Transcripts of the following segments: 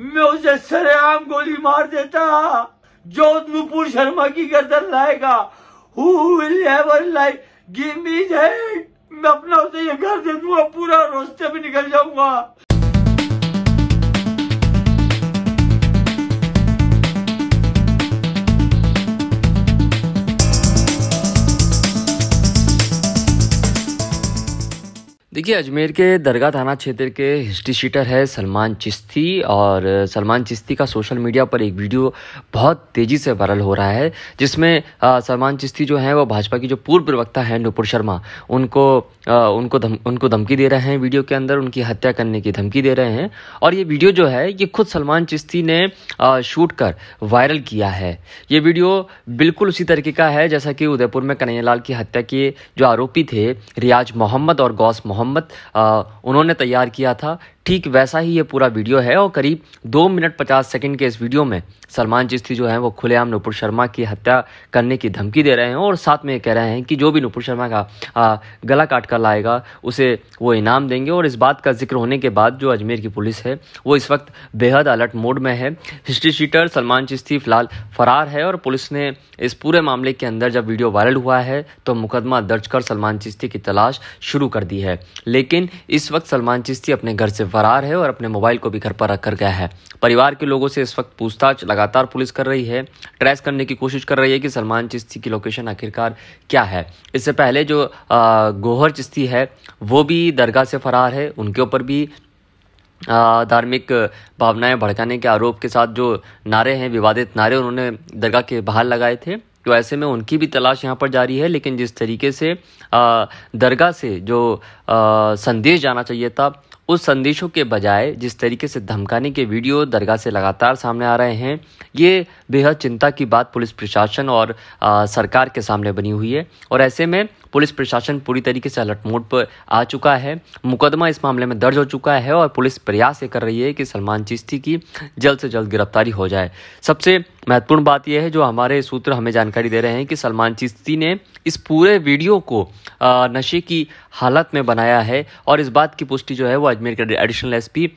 मैं उसे सरेआम गोली मार देता जोध नुपुर शर्मा की गर्दन लाएगा who will ever like give me मैं अपना उसे ये घर दे दूंगा पूरा रोस्ते भी निकल जाऊंगा देखिए अजमेर के दरगाह थाना क्षेत्र के हिस्ट्री शीटर है सलमान चिश्ती और सलमान चिश्ती का सोशल मीडिया पर एक वीडियो बहुत तेज़ी से वायरल हो रहा है जिसमें सलमान चिश्ती जो है वो भाजपा की जो पूर्व प्रवक्ता है नुपुर शर्मा उनको आ, उनको धम उनको धमकी दे रहे हैं वीडियो के अंदर उनकी हत्या करने की धमकी दे रहे हैं और ये वीडियो जो है ये खुद सलमान चिश्ती ने आ, शूट कर वायरल किया है ये वीडियो बिल्कुल उसी तरीके का है जैसा कि उदयपुर में कन्हैयालाल की हत्या के जो आरोपी थे रियाज मोहम्मद और गौस मोहम्मद मोहम्मद उन्होंने तैयार किया था ठीक वैसा ही ये पूरा वीडियो है और करीब दो मिनट पचास सेकंड के इस वीडियो में सलमान चिश्ती जो है वो खुलेआम नुपुर शर्मा की हत्या करने की धमकी दे रहे हैं और साथ में कह रहे हैं कि जो भी नुपुर शर्मा का आ, गला काट कर लाएगा उसे वो इनाम देंगे और इस बात का जिक्र होने के बाद जो अजमेर की पुलिस है वो इस वक्त बेहद अलर्ट मोड में है हिस्ट्री शीटर सलमान चिश्ती फिलहाल फरार है और पुलिस ने इस पूरे मामले के अंदर जब वीडियो वायरल हुआ है तो मुकदमा दर्ज कर सलमान चिश्ती की तलाश शुरू कर दी है लेकिन इस वक्त सलमान चिश्ती अपने घर से फरार है और अपने मोबाइल को भी घर पर रख कर गया है परिवार के लोगों से इस वक्त पूछताछ लगातार पुलिस कर रही है ट्रेस करने की कोशिश कर रही है कि सलमान चिश्ती की लोकेशन आखिरकार क्या है इससे पहले जो गोहर चिश्ती है वो भी दरगाह से फरार है उनके ऊपर भी धार्मिक भावनाएं भड़काने के आरोप के साथ जो नारे हैं विवादित नारे उन्होंने दरगाह के बाहर लगाए थे तो ऐसे में उनकी भी तलाश यहाँ पर जारी है लेकिन जिस तरीके से दरगाह से जो संदेश जाना चाहिए था उस संदेशों के बजाय जिस तरीके से धमकाने के वीडियो दरगाह से लगातार सामने आ रहे हैं ये बेहद चिंता की बात पुलिस प्रशासन और आ, सरकार के सामने बनी हुई है और ऐसे में पुलिस प्रशासन पूरी तरीके से अलर्ट मोड पर आ चुका है मुकदमा इस मामले में दर्ज हो चुका है और पुलिस प्रयास ये कर रही है कि सलमान चिश्ती की जल्द से जल्द गिरफ्तारी हो जाए सबसे महत्वपूर्ण बात यह है जो हमारे सूत्र हमें जानकारी दे रहे हैं कि सलमान चिश्ती ने इस पूरे वीडियो को नशे की हालत में बनाया है और इस बात की पुष्टि जो है वह अजमेर के एडिशनल एसपी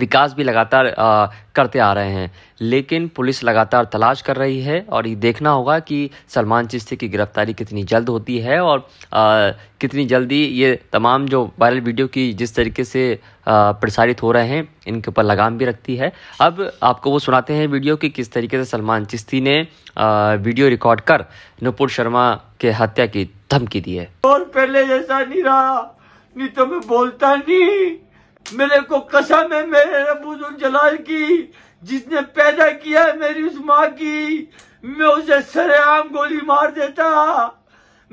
विकास भी लगातार आ, करते आ रहे हैं लेकिन पुलिस लगातार तलाश कर रही है और ये देखना होगा कि सलमान चिश्ती की गिरफ्तारी कितनी जल्द होती है और आ, कितनी जल्दी ये तमाम जो वायरल वीडियो की जिस तरीके से प्रसारित हो रहे हैं इनके ऊपर लगाम भी रखती है अब आपको वो सुनाते हैं वीडियो कि किस तरीके से सलमान चिश्ती ने आ, वीडियो रिकॉर्ड कर नुपुर शर्मा के हत्या की धमकी दी है और पहले जैसा नहीं रहा नहीं तो मैं बोलता नहीं मेरे को कसम है मेरे रबूज जलाल की जिसने पैदा किया मेरी उस माँ की मैं उसे सरेआम गोली मार देता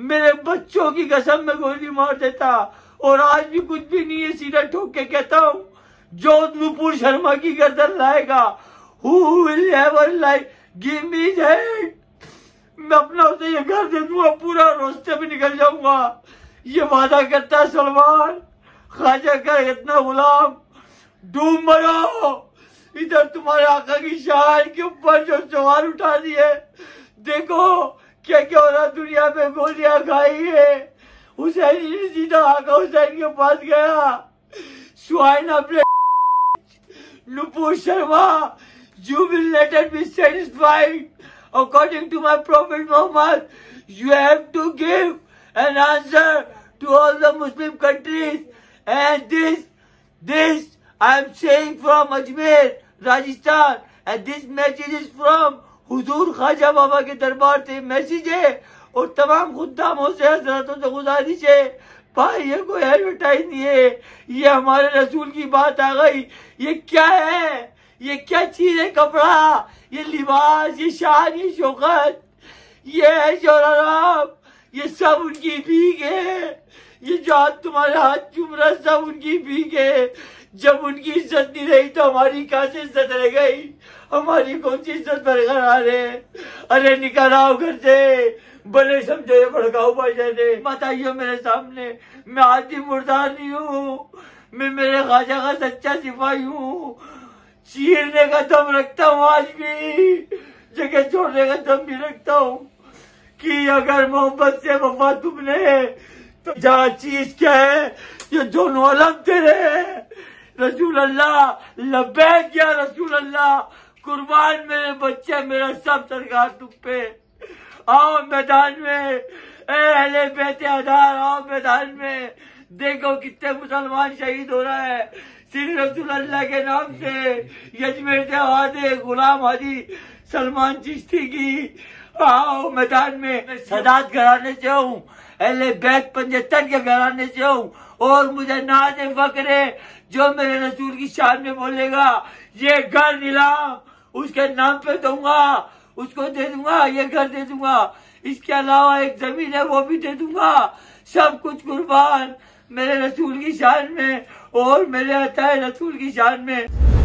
मेरे बच्चों की कसम में गोली मार देता और आज भी कुछ भी नहीं है सीधा ठोक के कहता हूँ जो नुपुर शर्मा की गर्दन लाएगा मैं अपना उसे ये घर दे दूंगा पूरा रोस्ते भी निकल जाऊंगा ये वादा करता है सलमान खाजा कर इतना गुलाम डूब मरो इधर तुम्हारे आका की शान के ऊपर जो सवाल उठा दिए देखो क्या क्या हो रहा दुनिया में गोलियां खाई है हुसैन सीधा आका हुसैन के पास गया सुहाइन अपने Nupur Sharma you will later be satisfied according to my Prophet Muhammad you have to give an answer to all the Muslim countries. And this, this I am saying from Ajmer, Rajasthan. And this message is from हुजूर ख्वाजा बाबा के दरबार से message है और तमाम खुदामों से हजरतों से गुजारिश है भाई ये कोई एडवर्टाइज नहीं है ये हमारे रसूल की बात आ गई ये क्या है ये क्या चीज है कपड़ा ये लिबास ये शान ये शोकत ये है शोराब ये सब उनकी भीग है ये जो हाथ तुम्हारे हाथ चुम रहा सब उनकी भीग है जब उनकी इज्जत नहीं रही तो हमारी कहा से इज्जत रह गई हमारी कौन सी इज्जत बरकरार है अरे आओ घर से बड़े समझो ये भड़काऊ भाई ने बताइयो मेरे सामने मैं आदमी मुर्दार नहीं हूँ मैं मेरे खाजा का सच्चा सिपाही हूँ चीरने का दम रखता हूँ आज भी जगह छोड़ने का दम भी रखता हूँ कि अगर मोहब्बत से वफा तुमने तो जा चीज क्या है जो दोनों अलम तेरे है रसूल अल्लाह लबैक या रसूल अल्लाह कुर्बान मेरे बच्चे मेरा सब सरकार तुम पे आओ मैदान में अहले बेटे आधार आओ मैदान में देखो कितने मुसलमान शहीद हो रहा है श्री रसूल अल्लाह के नाम से यजमेर गुलाम हाजी सलमान चिश्ती की आओ मैदान में सदात घराने से हूँ अले बैग पंजतन के घराने से हूँ और मुझे नाज फकर जो मेरे रसूल की शान में बोलेगा ये घर नीलाम उसके नाम पे दूंगा उसको दे दूंगा ये घर दे दूंगा इसके अलावा एक जमीन है वो भी दे दूंगा सब कुछ कुर्बान मेरे रसूल की शान में और मेरे अतः रसूल की शान में